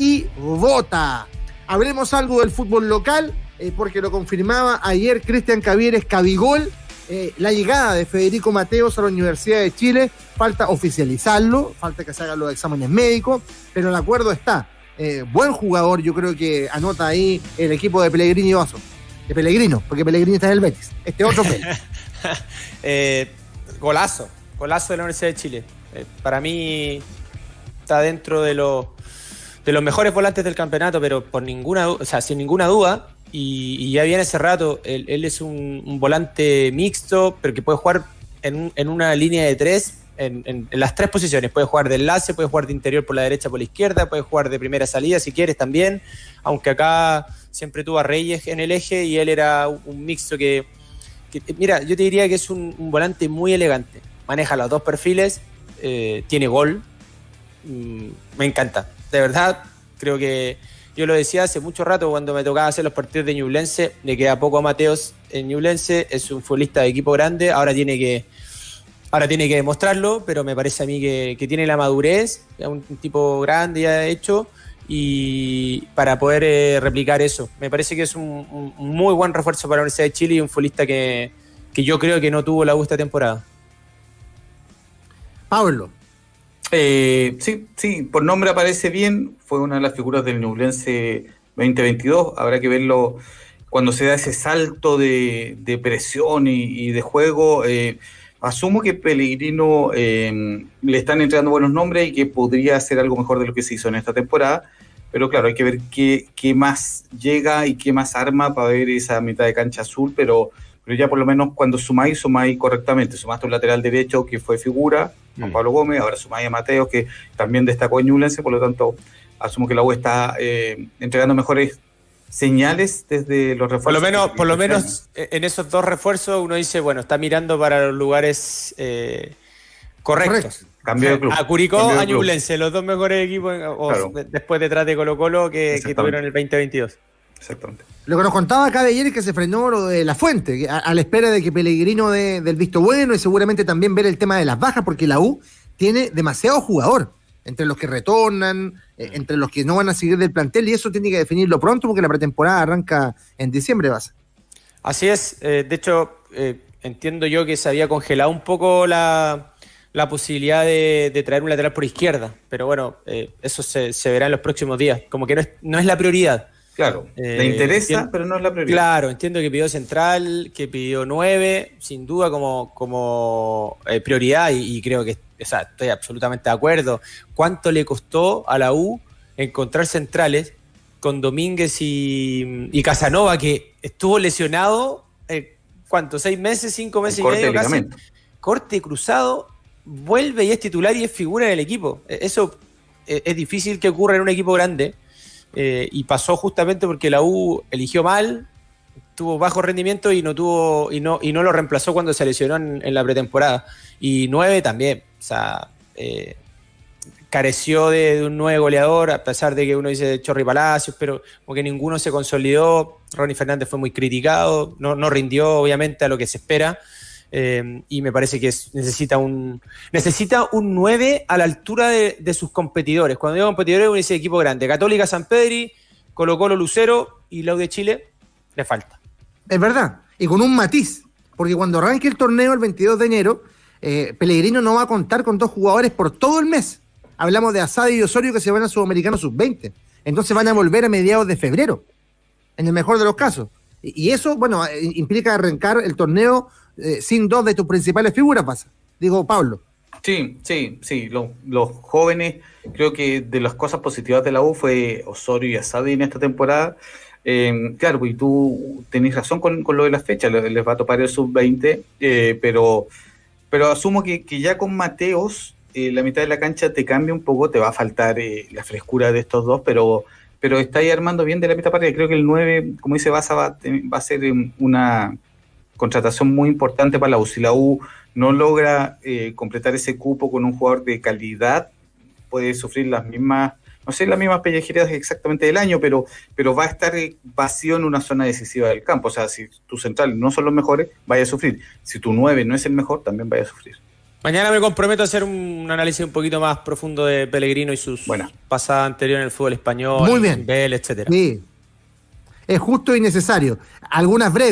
y vota. Hablemos algo del fútbol local, eh, porque lo confirmaba ayer Cristian Cavieres Cabigol, eh, la llegada de Federico Mateos a la Universidad de Chile, falta oficializarlo, falta que se hagan los exámenes médicos, pero el acuerdo está. Eh, buen jugador, yo creo que anota ahí el equipo de Pellegrini y Vaso. De Pellegrino, porque Pellegrini está en el Betis. Este otro eh, Golazo, golazo de la Universidad de Chile. para mí está dentro de los de los mejores volantes del campeonato, pero por ninguna, o sea, sin ninguna duda, y, ya viene ese rato, él, es un, volante mixto, pero que puede jugar en, una línea de tres, en, las tres posiciones. Puede jugar de enlace, puede jugar de interior por la derecha, por la izquierda, puede jugar de primera salida si quieres también, aunque acá siempre tuvo a Reyes en el eje y él era un mixto que, mira, yo te diría que es un, volante muy elegante. Maneja los dos perfiles, eh, tiene gol, mm, me encanta de verdad, creo que yo lo decía hace mucho rato cuando me tocaba hacer los partidos de Ñublense, le queda poco a Mateos en Ñublense, es un futbolista de equipo grande, ahora tiene que, ahora tiene que demostrarlo, pero me parece a mí que, tiene la madurez, es un tipo grande ya hecho, y para poder eh, replicar eso. Me parece que es un, muy buen refuerzo para la Universidad de Chile y un futbolista que, que yo creo que no tuvo la buena temporada. Pablo, eh, sí, sí, por nombre aparece bien, fue una de las figuras del Nublense 2022, habrá que verlo cuando se da ese salto de, presión y, de juego. Eh, asumo que Pellegrino em, le están entregando buenos nombres y que podría hacer algo mejor de lo que se hizo en esta temporada, pero claro, hay que ver qué, qué más llega y qué más arma para ver esa mitad de cancha azul, pero pero ya por lo menos cuando sumáis, sumáis correctamente. Sumaste un lateral derecho que fue figura, Juan mm. Pablo Gómez, ahora sumáis a Mateo, que también destacó a Ñublense, por lo tanto, asumo que la U está eh, entregando mejores señales desde los refuerzos. Por lo menos, por lo menos e-, en esos dos refuerzos uno dice, bueno, está mirando para los lugares eh, correctos. A Curicó, a Ñublense, los dos mejores equipos eh, después detrás de Colo Colo que, que tuvieron el 2022. Exactamente. Lo que nos contaba acá de ayer es que se frenó de la fuente, a, la espera de que Pellegrino dé del visto bueno y seguramente también ver el tema de las bajas, porque la U tiene demasiado jugador entre los que retornan, eh, mm. entre los que no van a seguir del plantel, y eso tiene que definirlo pronto porque la pretemporada arranca en diciembre, vas. Así es, eh, de hecho, eh, entiendo yo que se había congelado un poco la, posibilidad de, traer un lateral por izquierda, pero bueno, eso se, verá en los próximos días, como que no no es la prioridad. Claro, le eh, interesa, pero no es la prioridad. Claro, entiendo que pidió Central, que pidió nueve, sin duda como, como eh, prioridad, y, creo que estoy absolutamente de acuerdo. ¿Cuánto le costó a la U encontrar centrales con Domínguez y, Casanova, que estuvo lesionado, eh, ¿cuánto? ¿Seis meses, cinco meses y medio? Casi? Corte cruzado, vuelve y es titular y es figura en el equipo. E, eso es difícil que ocurra en un equipo grande eh, y pasó justamente porque la U eligió mal, tuvo bajo rendimiento y no tuvo y no lo reemplazó cuando se lesionó en, la pretemporada y 9 también, o sea, eh, careció de, un nuevo goleador a pesar de que uno dice Chorri Palacios, pero como ninguno se consolidó, Ronnie Fernández fue muy criticado, no, no rindió obviamente a lo que se espera. Em, y me parece que necesita un necesita un 9 a la altura de, sus competidores. Cuando digo competidores, uno dice equipo grande. Católica San Pedri, Colo Colo Lucero y Lau de Chile le falta. Es verdad. Y con un matiz. Porque cuando arranque el torneo el 22 de enero, eh, Pellegrino no va a contar con dos jugadores por todo el mes. Hablamos de Asadi y Osorio que se van a Sudamericano Sub-20. Entonces van a volver a mediados de febrero, en el mejor de los casos. Y eso, bueno, eh, implica arrancar el torneo eh, sin dos de tus principales figuras pasa. Digo, Pablo. Sí, sí, sí. Los, jóvenes, creo que de las cosas positivas de la U fue Osorio y Asadi en esta temporada. Eh, claro, y tú tenés razón con, lo de las fechas, les va a topar el sub-20, eh, pero, pero asumo que, ya con Mateos, la mitad de la cancha te cambia un poco, te va a faltar la frescura de estos dos, pero, pero está ahí armando bien de la mitad parte. Creo que el 9, como dice Basa, va a ser em, una contratación muy importante para la U. Si la U no logra eh, completar ese cupo con un jugador de calidad, puede sufrir las mismas, no sé, las mismas pellejerías exactamente del año, pero, pero va a estar eh, vacío en una zona decisiva del campo. O sea, si tus centrales no son los mejores, vaya a sufrir. Si tu 9 no es el mejor, también vaya a sufrir. Mañana me comprometo a hacer un análisis un poquito más profundo de Pellegrino y sus pasada anterior en el fútbol español, Muy bien. etcétera. Sí. Es justo y necesario. Algunas breves.